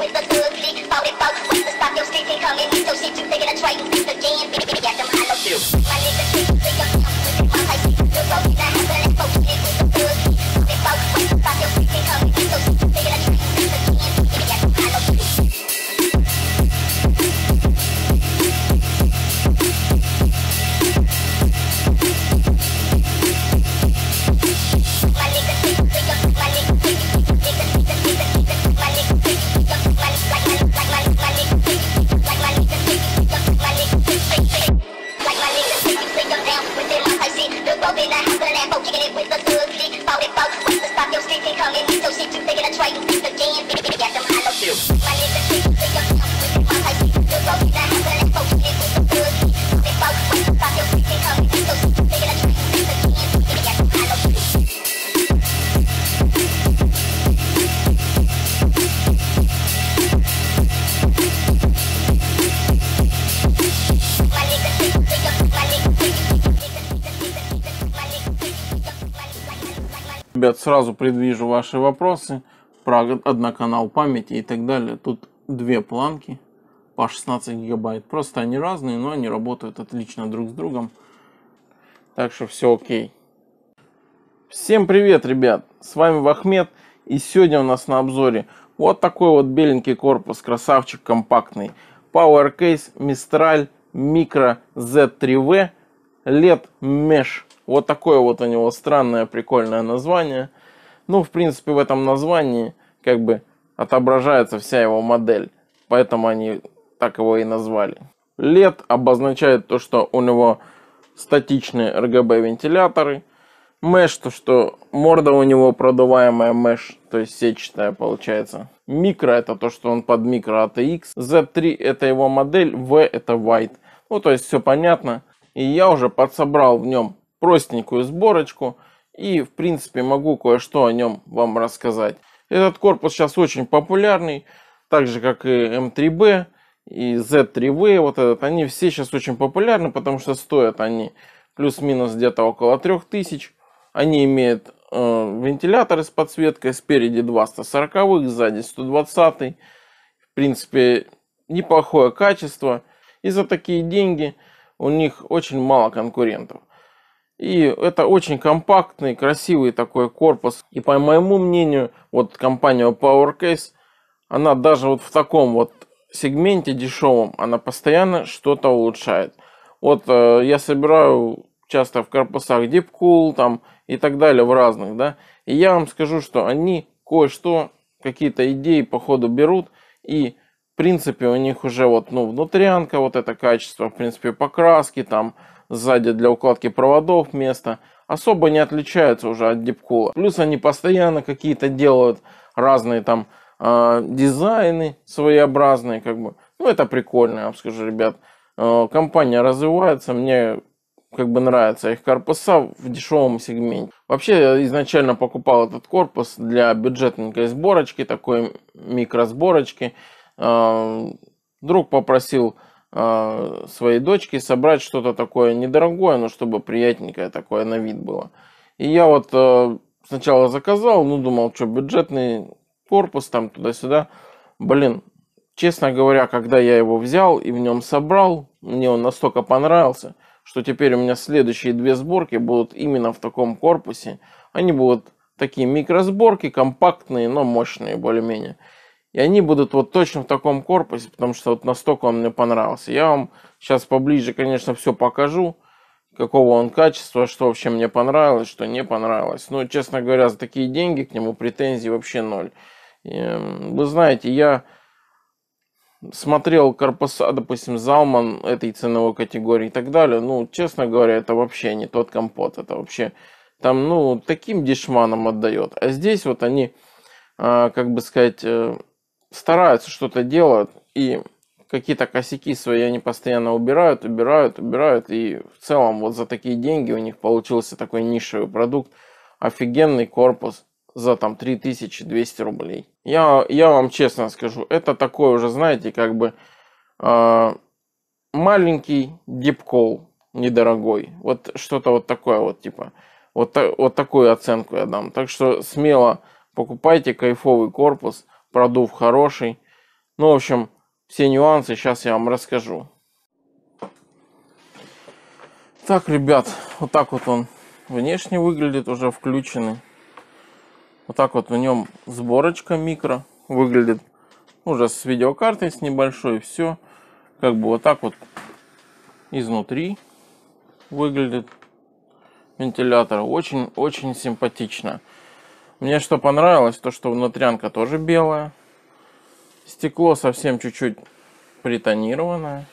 with the good dick. Found it out, the stop your street? Can't come in, so you thinking I try you this again. Bitch, My nigga. Ребят, сразу предвижу ваши вопросы про одноканал памяти и так далее. Тут две планки по 16 гигабайт. Просто они разные, но они работают отлично друг с другом. Так что все окей. Всем привет, ребят! С вами Вахмед. И сегодня у нас на обзоре вот такой вот беленький корпус, красавчик компактный. Power Case Mistral Micro Z3V LED Mesh вот такое вот у него странное, прикольное название. Ну, в принципе, в этом названии как бы отображается вся его модель. Поэтому они так его и назвали. LED обозначает то, что у него статичные RGB вентиляторы. Mesh, то что морда у него продуваемая mesh, то есть сетчатая получается. Микро это то, что он под микро ATX. Z3 это его модель, V это white. Ну то есть все понятно. И я уже подсобрал в нем простенькую сборочку и в принципе могу кое-что о нем вам рассказать. Этот корпус сейчас очень популярный, так же как и M3B и Z3V, вот этот, они все сейчас очень популярны, потому что стоят они плюс-минус где-то около 3000. Они имеют э, вентиляторы с подсветкой, спереди 240 140, сзади 120. В принципе, неплохое качество. И за такие деньги у них очень мало конкурентов. И это очень компактный, красивый такой корпус. И по моему мнению, вот компания PowerCase, она даже вот в таком вот сегменте дешевом, она постоянно что-то улучшает. Вот э, я собираю часто в корпусах Deepcool там и так далее в разных, да. И я вам скажу, что они кое-что, какие-то идеи по ходу берут и в принципе у них уже вот, ну, внутрянка, вот это качество, в принципе, покраски там, сзади для укладки проводов место, особо не отличаются уже от дипкула. Плюс они постоянно какие-то делают разные там э, дизайны своеобразные, как бы. Ну, это прикольно, я вам скажу, ребят. Э, компания развивается, мне как бы нравится их корпуса в дешевом сегменте. Вообще, я изначально покупал этот корпус для бюджетненькой сборочки, такой микросборочки. Э, друг попросил а, своей дочке собрать что-то такое недорогое, но чтобы приятненькое такое на вид было. И я вот э, сначала заказал, ну, думал, что бюджетный корпус там туда-сюда. Блин, честно говоря, когда я его взял и в нем собрал, мне он настолько понравился, что теперь у меня следующие две сборки будут именно в таком корпусе. Они будут такие микросборки, компактные, но мощные более-менее. И они будут вот точно в таком корпусе, потому что вот настолько он мне понравился. Я вам сейчас поближе, конечно, все покажу, какого он качества, что вообще мне понравилось, что не понравилось. Но, честно говоря, за такие деньги к нему претензий вообще ноль. Эм, вы знаете, я смотрел корпуса, допустим, Залман этой ценовой категории и так далее. Ну, честно говоря, это вообще не тот компот. Это вообще там, ну, таким дешманом отдает. А здесь вот они, а, как бы сказать э, стараются что-то делают, и какие-то косяки свои они постоянно убирают, убирают, убирают, и в целом вот за такие деньги у них получился такой нишевый продукт, офигенный корпус за там 3200 рублей. Я, я вам честно скажу, это такой уже, знаете, как бы э, маленький дипкол недорогой. Вот что-то вот такое вот типа. Вот, вот такую оценку я дам. Так что смело покупайте кайфовый корпус – продув хороший. Ну, в общем, все нюансы сейчас я вам расскажу. Так, ребят, вот так вот он внешне выглядит, уже включенный. Вот так вот в нем сборочка микро выглядит. Уже с видеокартой, с небольшой, все. Как бы вот так вот изнутри выглядит вентилятор. Очень-очень симпатично. Мне что понравилось, то что внутрянка тоже белая. Стекло совсем чуть-чуть притонированное.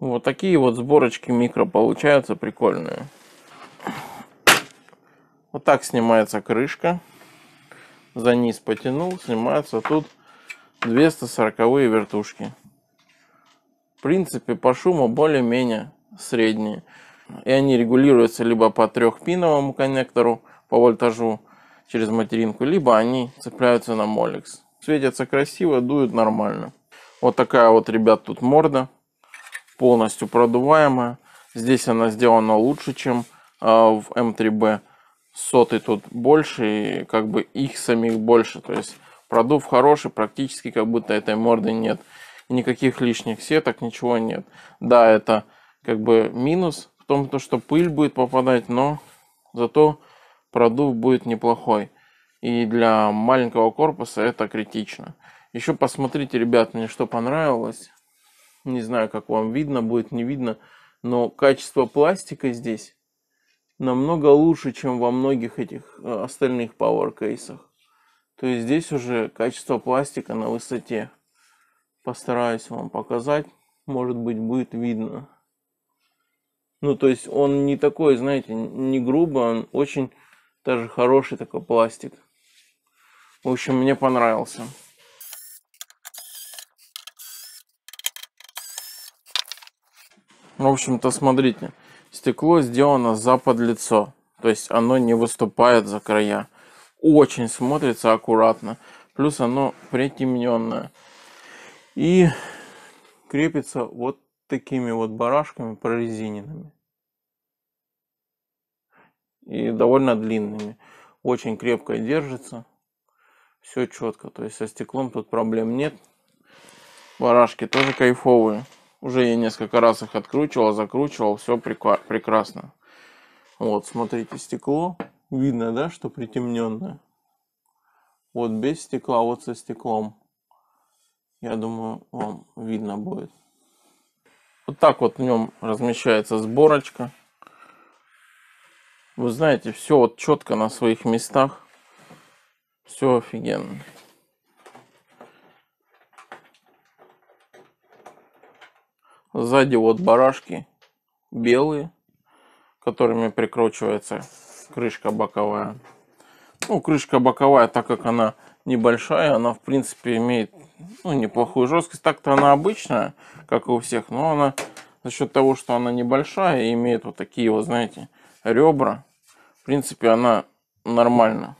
Вот такие вот сборочки микро получаются прикольные. Вот так снимается крышка. За низ потянул, снимается тут 240 вертушки. В принципе, по шуму более-менее средние. И они регулируются либо по трехпиновому коннектору, по вольтажу через материнку, либо они цепляются на молекс, Светятся красиво, дуют нормально. Вот такая вот, ребят, тут морда, полностью продуваемая. Здесь она сделана лучше, чем а, в М3Б. Эм Соты тут больше, и как бы их самих больше. То есть продув хороший, практически как будто этой морды нет. Никаких лишних сеток, ничего нет. Да, это как бы минус в том, что пыль будет попадать, но зато продув будет неплохой. И для маленького корпуса это критично. Еще посмотрите, ребят, мне что понравилось. Не знаю, как вам видно, будет не видно. Но качество пластика здесь намного лучше, чем во многих этих э, остальных Power кейсах. То есть здесь уже качество пластика на высоте. Постараюсь вам показать. Может быть, будет видно. Ну, то есть он не такой, знаете, не грубо, он очень даже хороший такой пластик. В общем, мне понравился. В общем-то, смотрите, стекло сделано за подлицо, то есть оно не выступает за края. Очень смотрится аккуратно, плюс оно притемненное. И крепится вот такими вот барашками прорезиненными и довольно длинными. Очень крепко держится. Все четко. То есть со стеклом тут проблем нет. Барашки тоже кайфовые. Уже я несколько раз их откручивал, закручивал. Все прекрасно. Вот, смотрите, стекло. Видно, да, что притемненное. Вот без стекла, вот со стеклом. Я думаю, вам видно будет. Вот так вот в нем размещается сборочка. Вы знаете, все вот четко на своих местах. Все офигенно. Сзади вот барашки белые, которыми прикручивается крышка боковая. Ну, крышка боковая, так как она небольшая, она, в принципе, имеет ну, неплохую жесткость. Так-то она обычная, как и у всех, но она за счет того, что она небольшая и имеет вот такие вот, знаете, ребра, принципе, она нормально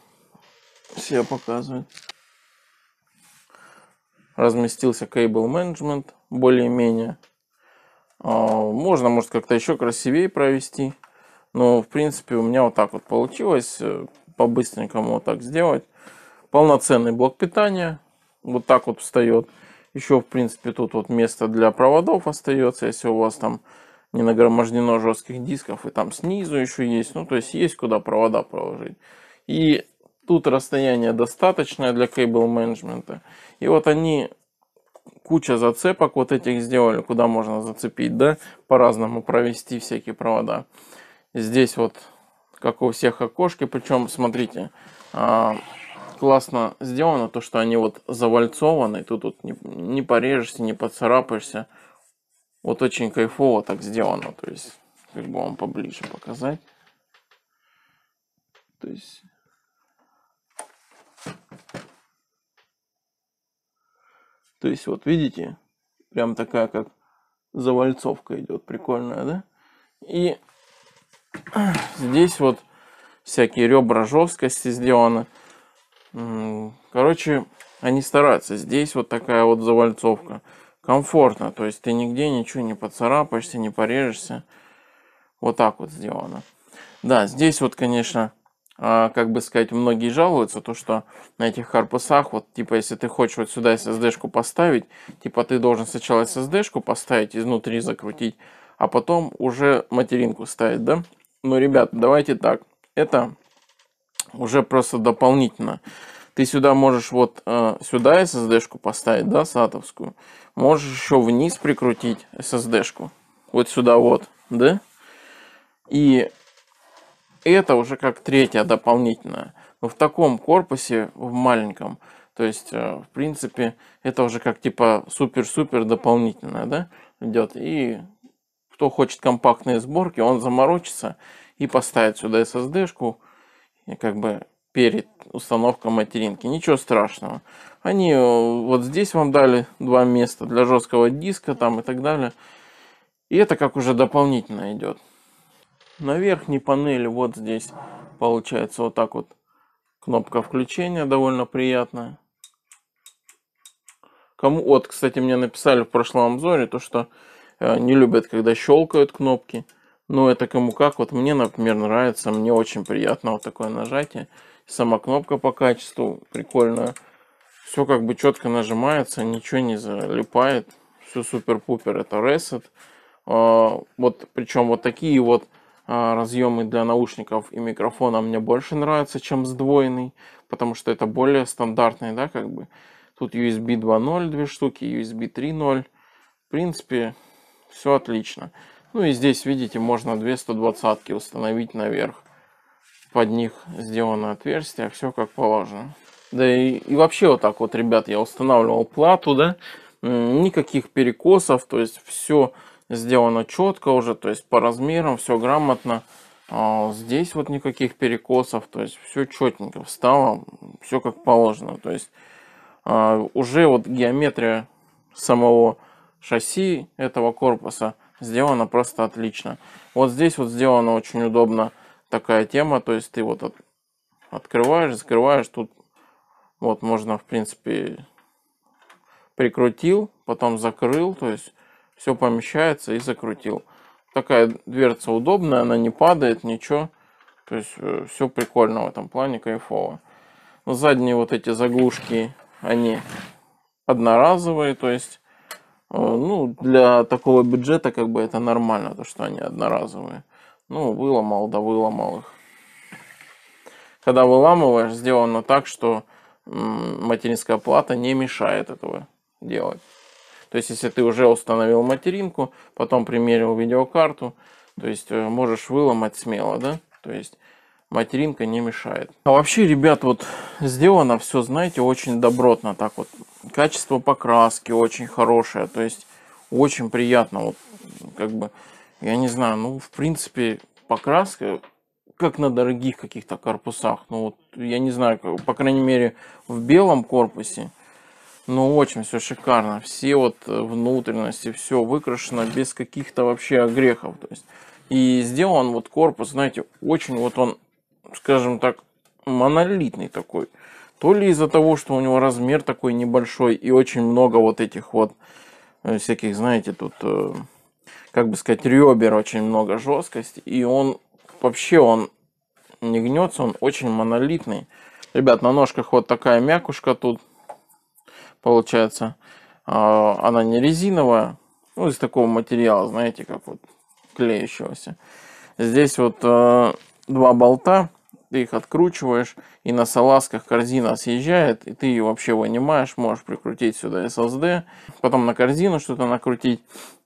себя показывает. Разместился кейбл менеджмент более-менее. А, можно, может, как-то еще красивее провести. Но, в принципе, у меня вот так вот получилось. Э, по-быстренькому вот так сделать. Полноценный блок питания. Вот так вот встает. Еще, в принципе, тут вот место для проводов остается, если у вас там не нагромождено жестких дисков, и там снизу еще есть, ну то есть есть куда провода проложить. И тут расстояние достаточное для кейбл менеджмента. И вот они куча зацепок вот этих сделали, куда можно зацепить, да, по-разному провести всякие провода. Здесь вот, как у всех окошки, причем, смотрите, а, классно сделано то, что они вот завальцованы, тут вот не, не порежешься, не поцарапаешься. Вот очень кайфово так сделано. То есть, как бы вам поближе показать. То есть... То есть, вот видите, прям такая как завальцовка идет, прикольная, да? И здесь вот всякие ребра жесткости сделаны. Короче, они стараются. Здесь вот такая вот завальцовка комфортно. То есть ты нигде ничего не поцарапаешься, не порежешься. Вот так вот сделано. Да, здесь вот, конечно, а, как бы сказать, многие жалуются, то что на этих корпусах, вот типа если ты хочешь вот сюда SSD-шку поставить, типа ты должен сначала SSD-шку поставить, изнутри закрутить, а потом уже материнку ставить, да? Ну, ребят, давайте так. Это уже просто дополнительно. Ты сюда можешь вот э, сюда SSD-шку поставить, да, сатовскую. Можешь еще вниз прикрутить SSD-шку. Вот сюда вот, да? И это уже как третья дополнительная. Но в таком корпусе, в маленьком, то есть, э, в принципе, это уже как типа супер-супер дополнительная да, идет. И кто хочет компактные сборки, он заморочится и поставит сюда SSD-шку. И как бы перед установкой материнки. Ничего страшного. Они э, вот здесь вам дали два места для жесткого диска там и так далее. И это как уже дополнительно идет. На верхней панели вот здесь получается вот так вот кнопка включения довольно приятная. Кому вот кстати, мне написали в прошлом обзоре то, что э, не любят, когда щелкают кнопки. Но это кому как. Вот мне, например, нравится. Мне очень приятно вот такое нажатие. Сама кнопка по качеству прикольная. Все как бы четко нажимается, ничего не залипает. Все супер-пупер, это Reset. А, вот, причем вот такие вот а, разъемы для наушников и микрофона мне больше нравятся, чем сдвоенный, потому что это более стандартный, да, как бы. Тут USB 2.0 две штуки, USB 3.0. В принципе, все отлично. Ну и здесь, видите, можно 220 установить наверх под них сделано отверстие, все как положено. Да и, и вообще вот так вот, ребят, я устанавливал плату, да, никаких перекосов, то есть все сделано четко уже, то есть по размерам, все грамотно. А здесь вот никаких перекосов, то есть все четненько встало, все как положено. То есть а, уже вот геометрия самого шасси этого корпуса сделана просто отлично. Вот здесь вот сделано очень удобно такая тема, то есть ты вот от, открываешь, закрываешь, тут вот можно, в принципе, прикрутил, потом закрыл, то есть все помещается и закрутил. Такая дверца удобная, она не падает, ничего. То есть э, все прикольно в этом плане, кайфово. Но ну, задние вот эти заглушки, они одноразовые, то есть э, ну, для такого бюджета как бы это нормально, то что они одноразовые. Ну, выломал, да выломал их. Когда выламываешь, сделано так, что материнская плата не мешает этого делать. То есть, если ты уже установил материнку, потом примерил видеокарту, то есть, э, можешь выломать смело, да? То есть, материнка не мешает. А вообще, ребят, вот сделано все, знаете, очень добротно так вот. Качество покраски очень хорошее, то есть, очень приятно вот как бы я не знаю, ну, в принципе, покраска, как на дорогих каких-то корпусах, ну, вот, я не знаю, как, по крайней мере, в белом корпусе, ну, очень все шикарно, все вот э, внутренности, все выкрашено без каких-то вообще огрехов, то есть, и сделан вот корпус, знаете, очень вот он, скажем так, монолитный такой, то ли из-за того, что у него размер такой небольшой и очень много вот этих вот э, всяких, знаете, тут э, как бы сказать, ребер очень много жесткости, и он вообще он не гнется, он очень монолитный. Ребят, на ножках вот такая мякушка тут получается. А, она не резиновая, ну, из такого материала, знаете, как вот клеящегося. Здесь вот э, два болта, ты их откручиваешь, и на салазках корзина съезжает, и ты ее вообще вынимаешь, можешь прикрутить сюда SSD, потом на корзину что-то накрутить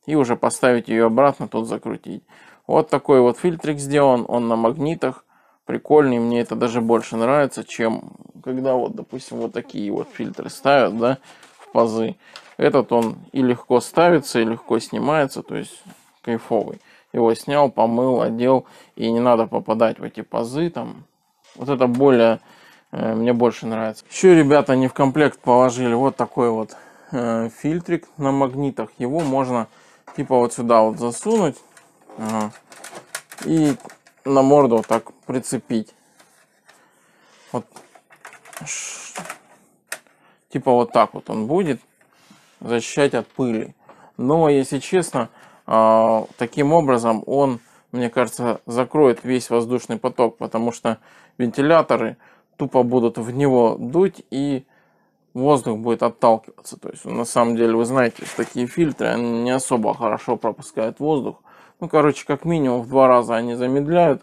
и уже поставить ее обратно, тут закрутить. Вот такой вот фильтрик сделан, он на магнитах, прикольный, мне это даже больше нравится, чем когда вот, допустим, вот такие вот фильтры ставят, да, в пазы. Этот он и легко ставится, и легко снимается, то есть кайфовый. Его снял, помыл, одел, и не надо попадать в эти пазы там. Вот это более, э, мне больше нравится. Еще ребята не в комплект положили вот такой вот э, фильтрик на магнитах. Его можно типа вот сюда вот засунуть ага, и на морду вот так прицепить. Вот. Типа вот так вот он будет защищать от пыли. Но, если честно, а, таким образом он, мне кажется, закроет весь воздушный поток, потому что вентиляторы тупо будут в него дуть и воздух будет отталкиваться. То есть, ну, на самом деле, вы знаете, такие фильтры, они не особо хорошо пропускают воздух. Ну, короче, как минимум в два раза они замедляют.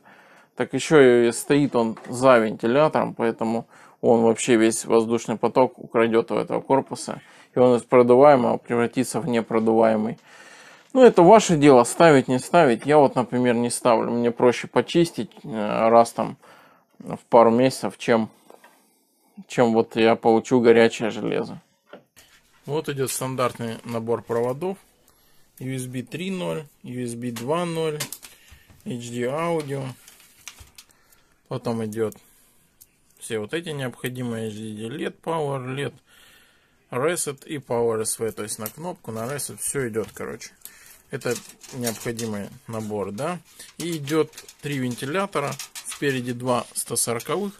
Так еще и стоит он за вентилятором, поэтому он вообще весь воздушный поток украдет у этого корпуса. И он из продуваемого превратится в непродуваемый. Ну, это ваше дело, ставить, не ставить. Я вот, например, не ставлю. Мне проще почистить э, раз там в пару месяцев, чем чем вот я получу горячее железо. Вот идет стандартный набор проводов. USB 3.0, USB 2.0, HD аудио. Потом идет все вот эти необходимые HDD LED, Power LED, Reset и Power SV. То есть на кнопку, на Reset все идет, короче. Это необходимый набор, да. И идет три вентилятора. Спереди два 140,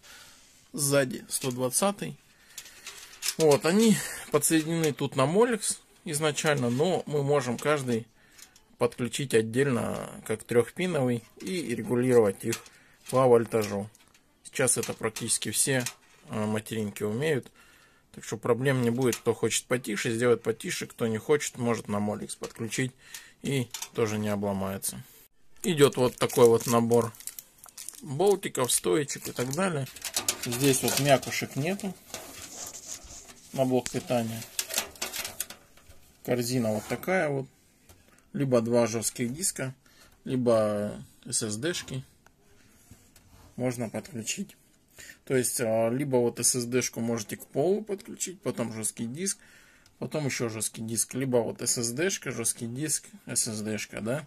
сзади 120. Вот, они подсоединены тут на Молекс изначально, но мы можем каждый подключить отдельно как трехпиновый и регулировать их по вольтажу. Сейчас это практически все а, материнки умеют. Так что проблем не будет. Кто хочет потише, сделает потише. Кто не хочет, может на Молекс подключить. И тоже не обломается. Идет вот такой вот набор болтиков, стоечек и так далее. Здесь вот мякушек нету на блок питания. Корзина вот такая вот. Либо два жестких диска, либо SSD-шки можно подключить. То есть, а, либо вот SSD-шку можете к полу подключить, потом жесткий диск, потом еще жесткий диск, либо вот SSD-шка, жесткий диск, SSD-шка, да.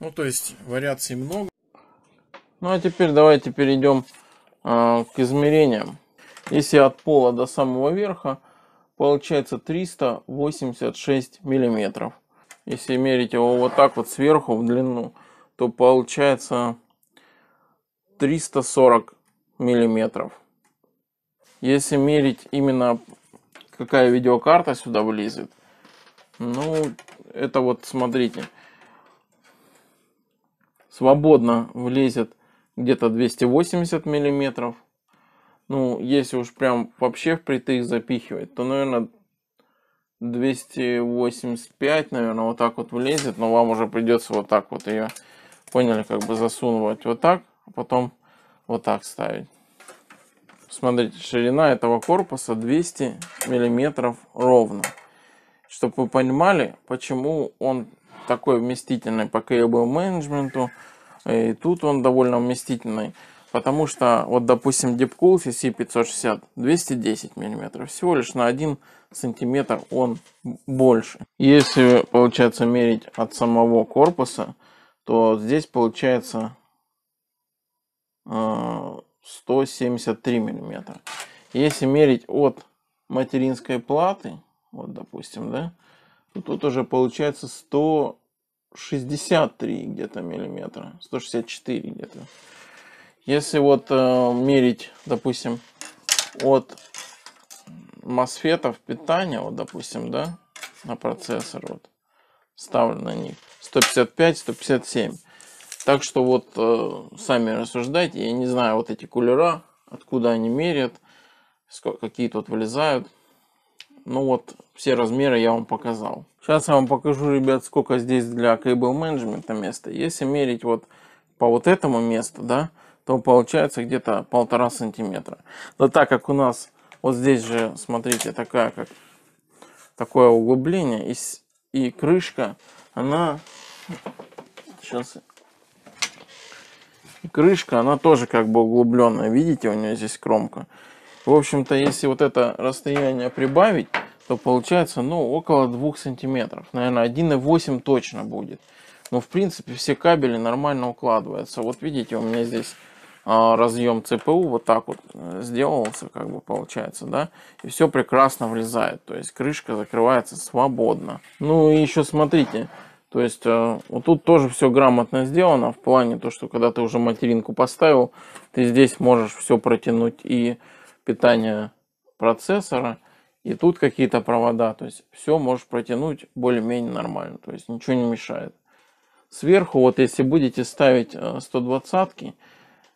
Ну, то есть, вариаций много. Ну, а теперь давайте перейдем а, к измерениям. Если от пола до самого верха, получается 386 миллиметров. Если мерить его вот так вот сверху в длину, то получается 340 миллиметров. Если мерить именно какая видеокарта сюда влезет, ну это вот смотрите, свободно влезет где-то 280 миллиметров. Ну, если уж прям вообще впритык запихивать, то, наверное, 285, наверное, вот так вот влезет, но вам уже придется вот так вот ее, поняли, как бы засунывать вот так, а потом вот так ставить. Смотрите, ширина этого корпуса 200 миллиметров ровно. Чтобы вы понимали, почему он такой вместительный по кейбл менеджменту, и тут он довольно вместительный. Потому что, вот, допустим, Deepcool CC560 210 мм. Всего лишь на 1 сантиметр он больше. Если, получается, мерить от самого корпуса, то здесь получается 173 э, миллиметра. Если мерить от материнской платы, вот допустим, да, то тут уже получается 100 63 где-то миллиметра, 164 где-то. Если вот э, мерить, допустим, от мосфетов питания, вот, допустим, да, на процессор, вот, ставлю на них 155, 157. Так что вот э, сами рассуждайте. Я не знаю вот эти кулера, откуда они мерят, сколько, какие тут вылезают. Ну вот, все размеры я вам показал. Сейчас я вам покажу, ребят, сколько здесь для кейбл менеджмента места. Если мерить вот по вот этому месту, да, то получается где-то полтора сантиметра. Но так как у нас вот здесь же, смотрите, такая как такое углубление и, и крышка, она сейчас крышка, она тоже как бы углубленная, видите, у нее здесь кромка. В общем-то, если вот это расстояние прибавить, то получается, ну, около 2 сантиметров. Наверное, 1,8 точно будет. Но, в принципе, все кабели нормально укладываются. Вот видите, у меня здесь а, разъем ЦПУ вот так вот э, сделался, как бы получается, да. И все прекрасно влезает. То есть, крышка закрывается свободно. Ну, и еще смотрите. То есть, э, вот тут тоже все грамотно сделано. В плане то, что когда ты уже материнку поставил, ты здесь можешь все протянуть и питания процессора, и тут какие-то провода. То есть все можешь протянуть более-менее нормально, то есть ничего не мешает. Сверху, вот если будете ставить 120-ки, э,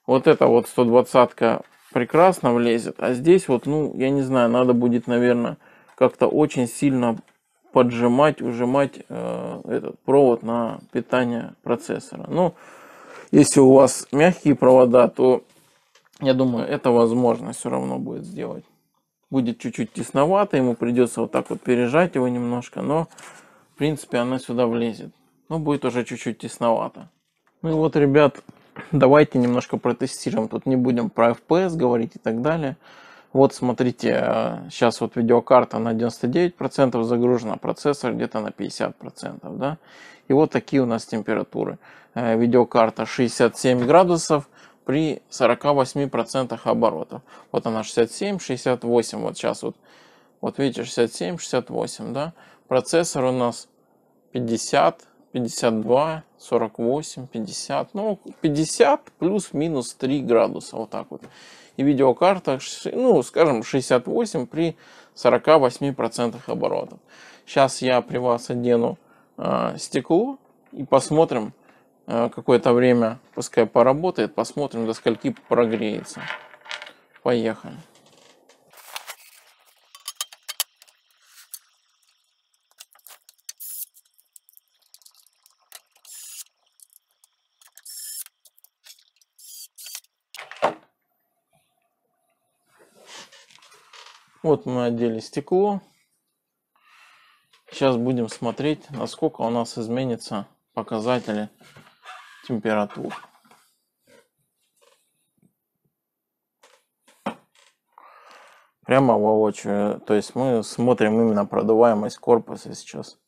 вот эта вот 120-ка прекрасно влезет, а здесь вот, ну, я не знаю, надо будет, наверное, как-то очень сильно поджимать, ужимать э, этот провод на питание процессора. Ну, если у вас мягкие провода, то я думаю, это возможно все равно будет сделать. Будет чуть-чуть тесновато, ему придется вот так вот пережать его немножко, но в принципе она сюда влезет. Но будет уже чуть-чуть тесновато. Ну и вот, ребят, давайте немножко протестируем. Тут не будем про FPS говорить и так далее. Вот смотрите, сейчас э, вот видеокарта на 99% загружена, а процессор где-то на 50%, да. И вот такие у нас температуры. Э, видеокарта 67 градусов, при 48% оборотов. Вот она 67, 68, вот сейчас вот, вот видите, 67, 68, да. Процессор у нас 50, 52, 48, 50, ну 50 плюс-минус 3 градуса, вот так вот. И видеокарта, ну скажем, 68 при 48% оборотов. Сейчас я при вас одену э, стекло и посмотрим, Э, какое-то время, пускай поработает, посмотрим, до скольки прогреется. Поехали. Вот мы одели стекло. Сейчас будем смотреть, насколько у нас изменятся показатели температур. Прямо воочию. То есть мы смотрим именно продуваемость корпуса сейчас.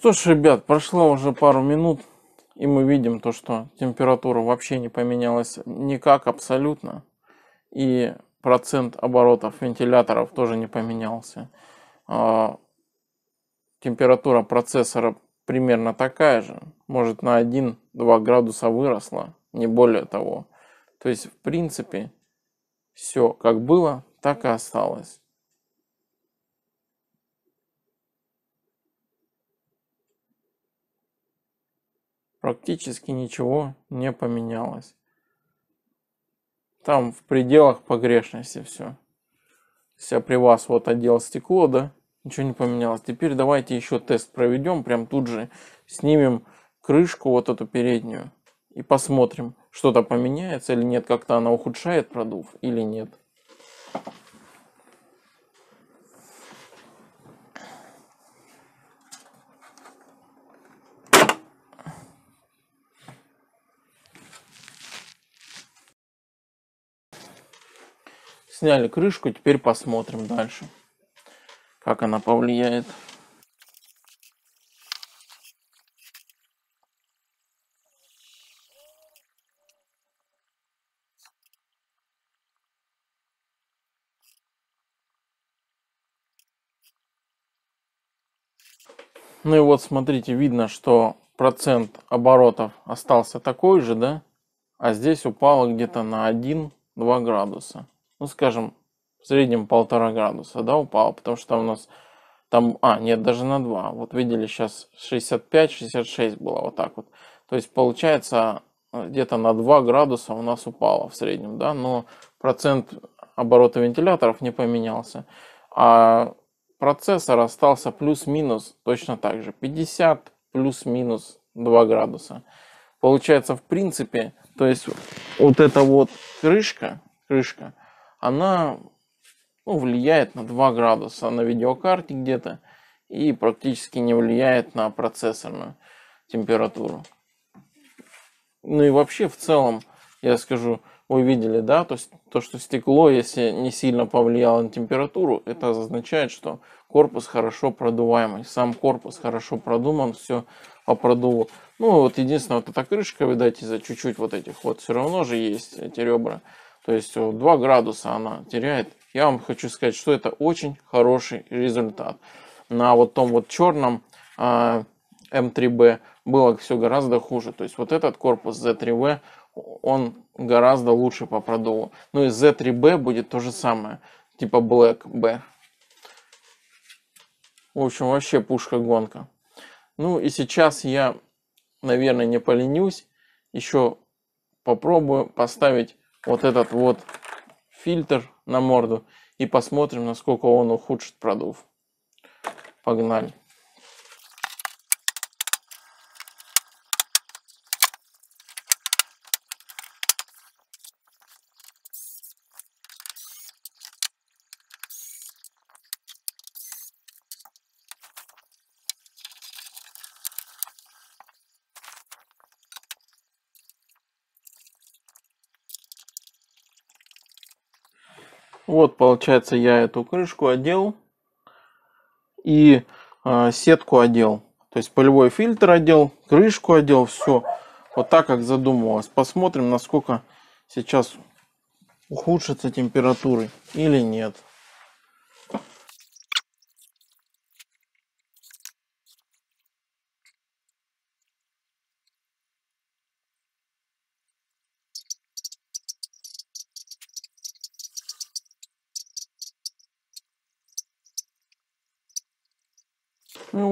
что ж, ребят, прошло уже пару минут, и мы видим то, что температура вообще не поменялась никак абсолютно. И процент оборотов вентиляторов тоже не поменялся. А, температура процессора примерно такая же. Может на 1-2 градуса выросла, не более того. То есть, в принципе, все как было, так и осталось. практически ничего не поменялось. Там в пределах погрешности все. вся я при вас вот отдел стекло, да, ничего не поменялось. Теперь давайте еще тест проведем, прям тут же снимем крышку вот эту переднюю и посмотрим, что-то поменяется или нет, как-то она ухудшает продув или нет. Сняли крышку, теперь посмотрим дальше, как она повлияет. Ну и вот смотрите, видно, что процент оборотов остался такой же, да? А здесь упало где-то на 1-2 градуса ну, скажем, в среднем полтора градуса, да, упало, потому что у нас там, а, нет, даже на 2. Вот видели, сейчас 65-66 было вот так вот. То есть получается где-то на 2 градуса у нас упало в среднем, да, но процент оборота вентиляторов не поменялся. А процессор остался плюс-минус точно так же, 50 плюс-минус 2 градуса. Получается, в принципе, то есть вот эта вот крышка, крышка, она ну, влияет на 2 градуса на видеокарте где-то и практически не влияет на процессорную температуру. Ну и вообще в целом, я скажу, вы видели, да, то, есть, то что стекло, если не сильно повлияло на температуру, это означает, что корпус хорошо продуваемый, сам корпус хорошо продуман, все по продуву. Ну вот единственное, вот эта крышка, видать, из-за чуть-чуть вот этих вот все равно же есть эти ребра. То есть 2 э, градуса она теряет. Я вам хочу сказать, что это очень хороший результат. На вот том вот черном m 3 b было все гораздо хуже. То есть вот этот корпус Z3V, он гораздо лучше по продуву. Ну и Z3B будет то же самое, типа Black B. В общем, вообще пушка-гонка. Ну и сейчас я, наверное, не поленюсь, еще попробую поставить вот этот вот фильтр на морду и посмотрим, насколько он ухудшит продув. Погнали. Вот, получается, я эту крышку одел и э, сетку одел. То есть полевой фильтр одел, крышку одел, все. Вот так, как задумывалось. Посмотрим, насколько сейчас ухудшится температуры или нет.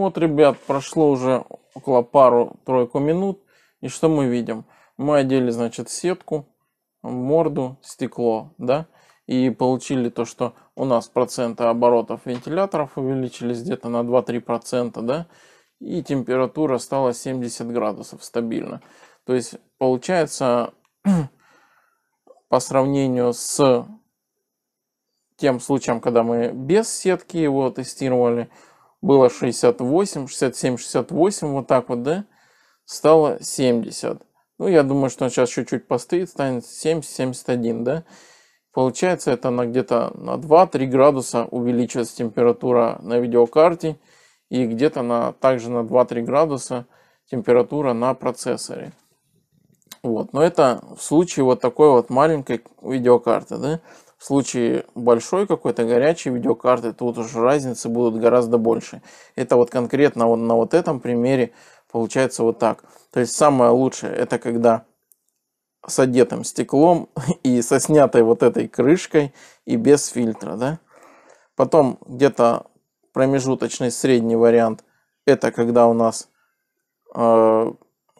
вот, ребят, прошло уже около пару-тройку минут. И что мы видим? Мы одели, значит, сетку, морду, стекло, да? И получили то, что у нас проценты оборотов вентиляторов увеличились где-то на 2-3%, да? И температура стала 70 градусов стабильно. То есть, получается, по сравнению с тем случаем, когда мы без сетки его тестировали – было 68, 67, 68, вот так вот, да, стало 70. Ну, я думаю, что он сейчас чуть-чуть постоит, станет 70, 71, да. Получается, это на где-то на 2-3 градуса увеличилась температура на видеокарте и где-то на, также на 2-3 градуса температура на процессоре. Вот, но это в случае вот такой вот маленькой видеокарты, да. В случае большой какой-то горячей видеокарты, тут уже разницы будут гораздо больше. Это вот конкретно вот на вот этом примере получается вот так. То есть самое лучшее это когда с одетым стеклом и со снятой вот этой крышкой и без фильтра, да. Потом где-то промежуточный средний вариант это когда у нас э,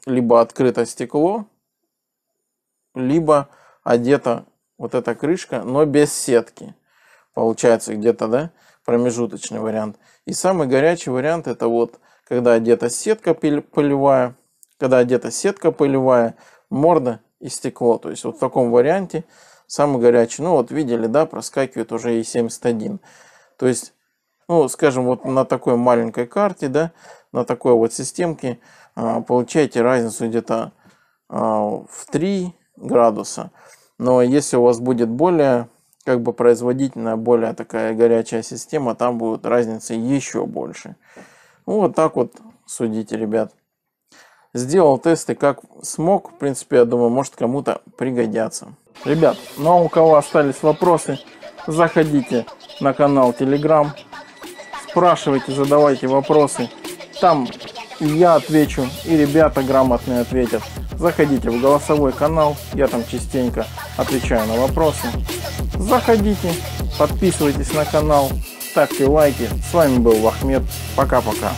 либо открыто стекло, либо одета вот эта крышка, но без сетки. Получается где-то, да, промежуточный вариант. И самый горячий вариант это вот, когда одета сетка пылевая, когда одета сетка пылевая, морда и стекло. То есть вот в таком варианте самый горячий. Ну вот видели, да, проскакивает уже и 71. То есть, ну скажем, вот на такой маленькой карте, да, на такой вот системке а, получаете разницу где-то а, в 3 градуса. Но если у вас будет более как бы производительная, более такая горячая система, там будут разницы еще больше. Ну, вот так вот судите, ребят. Сделал тесты как смог. В принципе, я думаю, может кому-то пригодятся. Ребят, ну а у кого остались вопросы, заходите на канал Telegram, спрашивайте, задавайте вопросы. Там и я отвечу, и ребята грамотные ответят. Заходите в голосовой канал, я там частенько отвечаю на вопросы. Заходите, подписывайтесь на канал, ставьте лайки. С вами был Вахмед. Пока-пока.